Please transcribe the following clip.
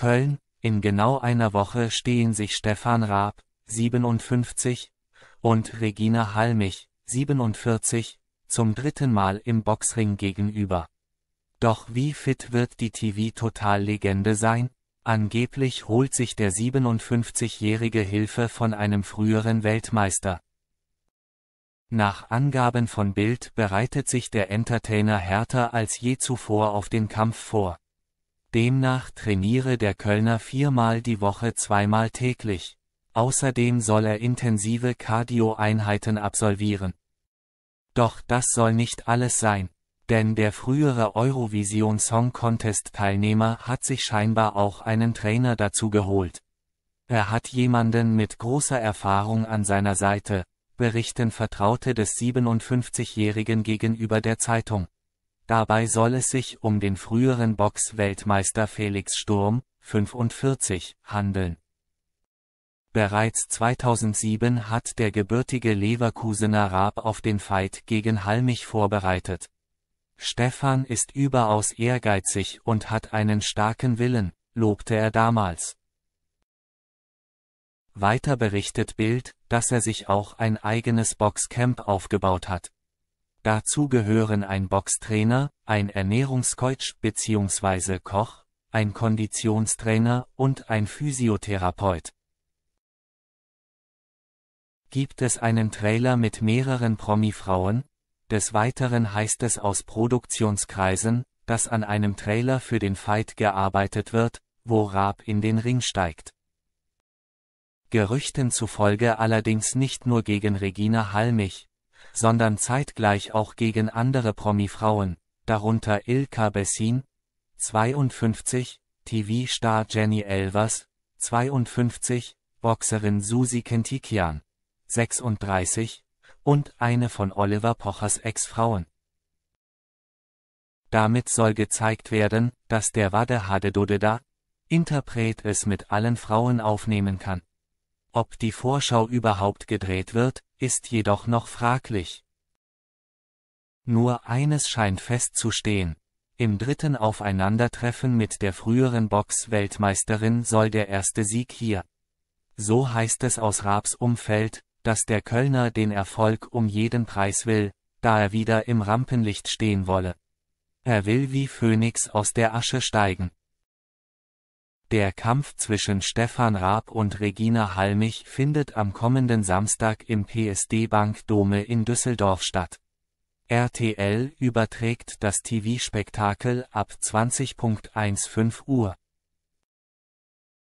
Köln, in genau einer Woche stehen sich Stefan Raab, 57, und Regina Halmich, 47, zum dritten Mal im Boxring gegenüber. Doch wie fit wird die TV-Total-Legende sein? Angeblich holt sich der 57-jährige Hilfe von einem früheren Weltmeister. Nach Angaben von Bild bereitet sich der Entertainer härter als je zuvor auf den Kampf vor. Demnach trainiere der Kölner viermal die Woche zweimal täglich. Außerdem soll er intensive Cardio-Einheiten absolvieren. Doch das soll nicht alles sein, denn der frühere Eurovision Song Contest Teilnehmer hat sich scheinbar auch einen Trainer dazu geholt. Er hat jemanden mit großer Erfahrung an seiner Seite, berichten Vertraute des 57-Jährigen gegenüber der Zeitung. Dabei soll es sich um den früheren Box-Weltmeister Felix Sturm, 45, handeln. Bereits 2007 hat der gebürtige Leverkusener Raab auf den Fight gegen Halmich vorbereitet. Stefan ist überaus ehrgeizig und hat einen starken Willen, lobte er damals. Weiter berichtet Bild, dass er sich auch ein eigenes Boxcamp aufgebaut hat. Dazu gehören ein Boxtrainer, ein Ernährungscoach bzw. Koch, ein Konditionstrainer und ein Physiotherapeut. Gibt es einen Trailer mit mehreren Promi-Frauen? Des Weiteren heißt es aus Produktionskreisen, dass an einem Trailer für den Fight gearbeitet wird, wo Raab in den Ring steigt. Gerüchten zufolge allerdings nicht nur gegen Regina Halmich, sondern zeitgleich auch gegen andere Promi-Frauen, darunter Ilka Bessin, 52, TV-Star Jenny Elvers, 52, Boxerin Susi Kentikian, 36, und eine von Oliver Pochers Ex-Frauen. Damit soll gezeigt werden, dass der Wade Hadedodeda, Interpret es mit allen Frauen aufnehmen kann. Ob die Vorschau überhaupt gedreht wird, ist jedoch noch fraglich. Nur eines scheint festzustehen. Im dritten Aufeinandertreffen mit der früheren Box-Weltmeisterin soll der erste Sieg hier. So heißt es aus Raabs Umfeld, dass der Kölner den Erfolg um jeden Preis will, da er wieder im Rampenlicht stehen wolle. Er will wie Phönix aus der Asche steigen. Der Kampf zwischen Stefan Raab und Regina Halmich findet am kommenden Samstag im PSD Bank Dome in Düsseldorf statt. RTL überträgt das TV-Spektakel ab 20.15 Uhr.